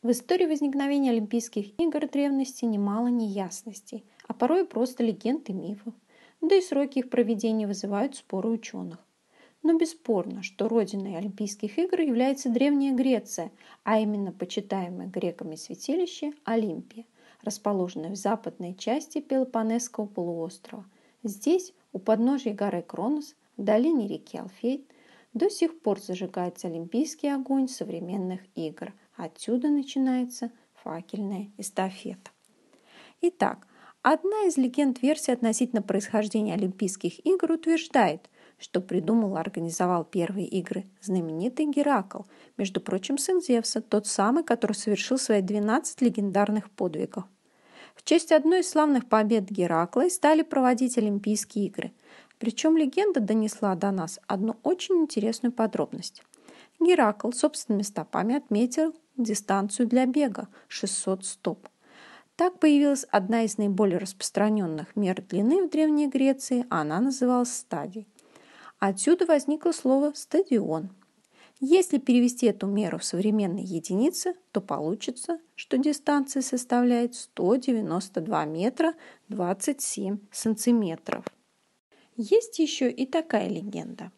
В истории возникновения Олимпийских игр древности немало неясностей, а порой просто легенд и мифов. Да и сроки их проведения вызывают споры ученых. Но бесспорно, что родиной Олимпийских игр является Древняя Греция, а именно почитаемое греками святилище Олимпия, расположенное в западной части Пелопонесского полуострова. Здесь, у подножия горы Кронос, в долине реки Алфейт, до сих пор зажигается олимпийский огонь современных игр. Отсюда начинается факельная эстафета. Итак, одна из легенд версий относительно происхождения Олимпийских игр утверждает, что придумал и организовал первые игры знаменитый Геракл, между прочим, сын Зевса, тот самый, который совершил свои 12 легендарных подвигов. В честь одной из славных побед Геракла и стали проводить Олимпийские игры. Причем легенда донесла до нас одну очень интересную подробность. Геракл собственными стопами отметил дистанцию для бега – 600 стоп. Так появилась одна из наиболее распространенных мер длины в Древней Греции, а она называлась стадий. Отсюда возникло слово «стадион». Если перевести эту меру в современные единицы, то получится, что дистанция составляет 192 метра 27 сантиметров. Есть еще и такая легенда.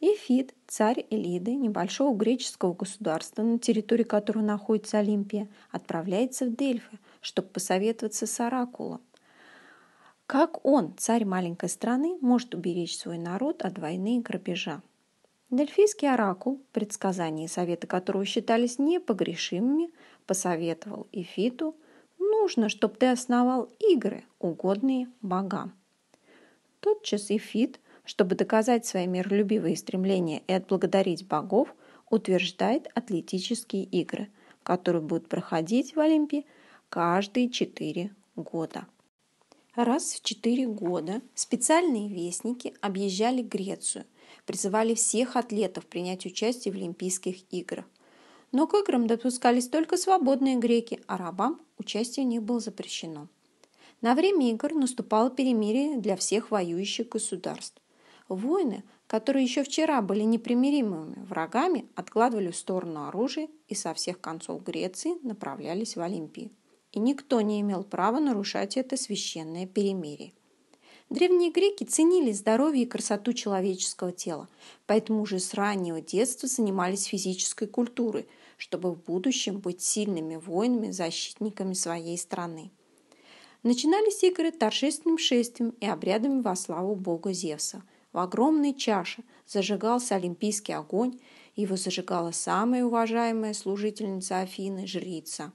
Эфид, царь Элиды, небольшого греческого государства, на территории которого находится Олимпия, отправляется в Дельфы, чтобы посоветоваться с Оракулом. Как он, царь маленькой страны, может уберечь свой народ от войны и грабежа? Дельфийский оракул, предсказания и советы которого считались непогрешимыми, посоветовал Эфиту, нужно, чтобы ты основал игры, угодные богам. Тотчас Ифит, чтобы доказать свои миролюбивые стремления и отблагодарить богов, утверждает атлетические игры, которые будут проходить в Олимпе каждые четыре года. Раз в четыре года специальные вестники объезжали Грецию, призывали всех атлетов принять участие в Олимпийских играх. Но к играм допускались только свободные греки, а рабам участие в них было запрещено. На время игр наступало перемирие для всех воюющих государств. Войны, которые еще вчера были непримиримыми врагами, откладывали в сторону оружие и со всех концов Греции направлялись в Олимпию. И никто не имел права нарушать это священное перемирие. Древние греки ценили здоровье и красоту человеческого тела, поэтому уже с раннего детства занимались физической культурой, чтобы в будущем быть сильными воинами-защитниками своей страны. Начинались игры торжественным шествием и обрядами во славу бога Зевса. В огромной чаше зажигался олимпийский огонь, его зажигала самая уважаемая служительница Афины – жрица.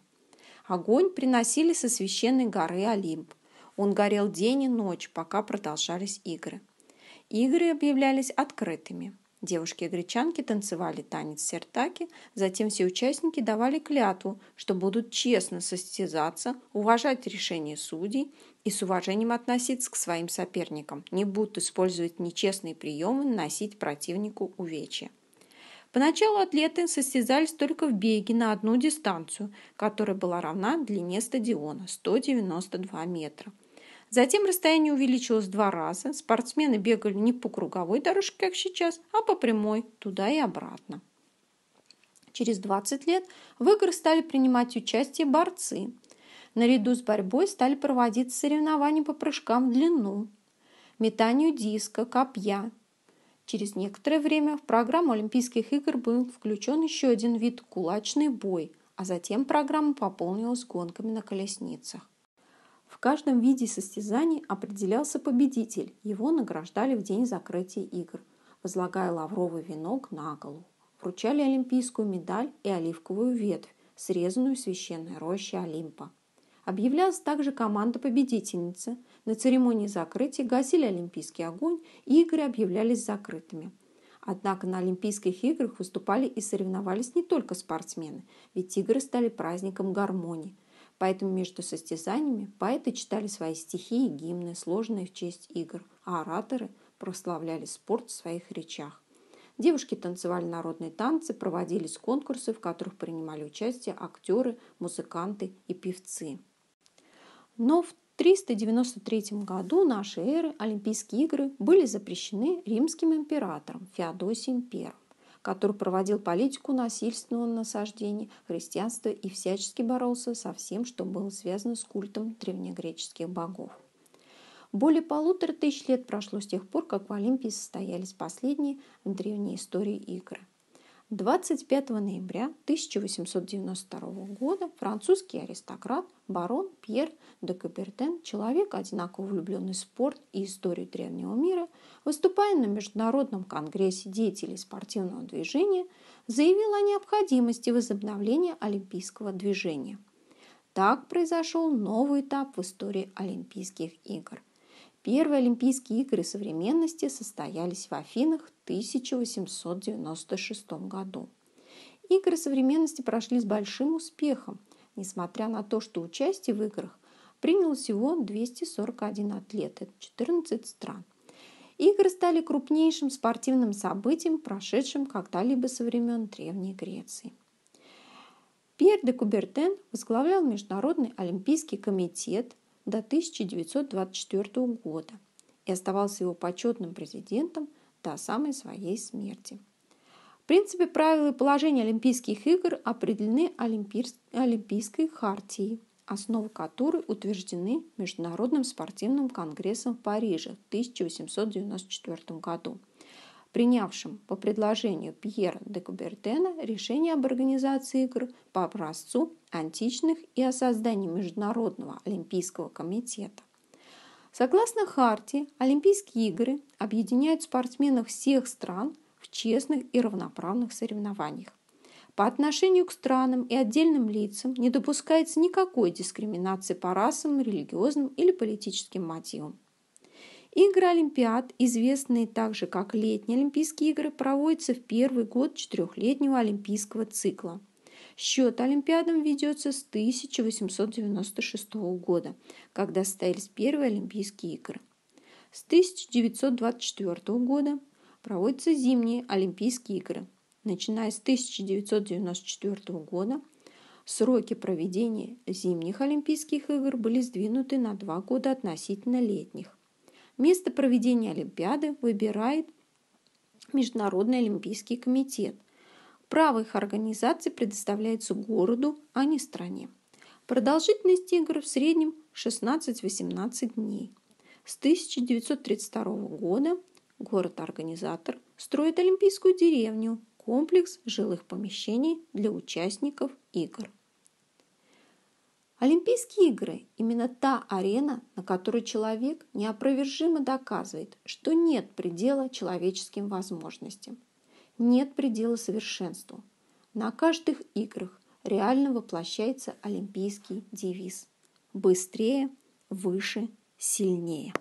Огонь приносили со священной горы Олимп. Он горел день и ночь, пока продолжались игры. Игры объявлялись открытыми – Девушки-гречанки танцевали танец сертаки, затем все участники давали клятву, что будут честно состязаться, уважать решения судей и с уважением относиться к своим соперникам, не будут использовать нечестные приемы, носить противнику увечья. Поначалу атлеты состязались только в беге на одну дистанцию, которая была равна длине стадиона – 192 метра – Затем расстояние увеличилось в два раза. Спортсмены бегали не по круговой дорожке, как сейчас, а по прямой, туда и обратно. Через 20 лет в игры стали принимать участие борцы. Наряду с борьбой стали проводиться соревнования по прыжкам в длину, метанию диска, копья. Через некоторое время в программу Олимпийских игр был включен еще один вид – кулачный бой, а затем программа пополнилась гонками на колесницах. В каждом виде состязаний определялся победитель, его награждали в день закрытия игр, возлагая лавровый венок на голову. Вручали олимпийскую медаль и оливковую ветвь, срезанную в священной роще Олимпа. Объявлялась также команда победительницы. На церемонии закрытия гасили олимпийский огонь, и игры объявлялись закрытыми. Однако на Олимпийских играх выступали и соревновались не только спортсмены, ведь игры стали праздником гармонии – Поэтому между состязаниями поэты читали свои стихи и гимны, сложные в честь игр, а ораторы прославляли спорт в своих речах. Девушки танцевали народные танцы, проводились конкурсы, в которых принимали участие актеры, музыканты и певцы. Но в 393 году нашей эры Олимпийские игры были запрещены римским императором Феодосием I который проводил политику насильственного насаждения христианства и всячески боролся со всем, что было связано с культом древнегреческих богов. Более полутора тысяч лет прошло с тех пор, как в Олимпии состоялись последние древние истории игры – 25 ноября 1892 года французский аристократ барон Пьер де Кабертен, человек, одинаково влюбленный в спорт и историю древнего мира, выступая на Международном конгрессе деятелей спортивного движения, заявил о необходимости возобновления олимпийского движения. Так произошел новый этап в истории Олимпийских игр. Первые Олимпийские игры современности состоялись в Афинах в 1896 году. Игры современности прошли с большим успехом, несмотря на то, что участие в играх принял всего 241 атлет, это 14 стран. Игры стали крупнейшим спортивным событием, прошедшим когда-либо со времен Древней Греции. Пьер де Кубертен возглавлял Международный Олимпийский комитет, до 1924 года и оставался его почетным президентом до самой своей смерти. В принципе, правила и положения Олимпийских игр определены Олимпийской хартией, основы которой утверждены Международным спортивным конгрессом в Париже в 1894 году – принявшим по предложению Пьера де Кубертена решение об организации игр по образцу античных и о создании Международного олимпийского комитета. Согласно Харте, Олимпийские игры объединяют спортсменов всех стран в честных и равноправных соревнованиях. По отношению к странам и отдельным лицам не допускается никакой дискриминации по расам, религиозным или политическим мотивам. Игры Олимпиад, известные также как летние Олимпийские игры, проводятся в первый год четырехлетнего олимпийского цикла. Счет Олимпиадам ведется с 1896 года, когда состоялись первые Олимпийские игры. С 1924 года проводятся зимние Олимпийские игры. Начиная с 1994 года сроки проведения зимних Олимпийских игр были сдвинуты на два года относительно летних. Место проведения Олимпиады выбирает Международный Олимпийский комитет. Право их организации предоставляется городу, а не стране. Продолжительность игр в среднем 16-18 дней. С 1932 года город-организатор строит Олимпийскую деревню, комплекс жилых помещений для участников игр. Олимпийские игры – именно та арена, на которой человек неопровержимо доказывает, что нет предела человеческим возможностям, нет предела совершенству. На каждых играх реально воплощается олимпийский девиз – быстрее, выше, сильнее.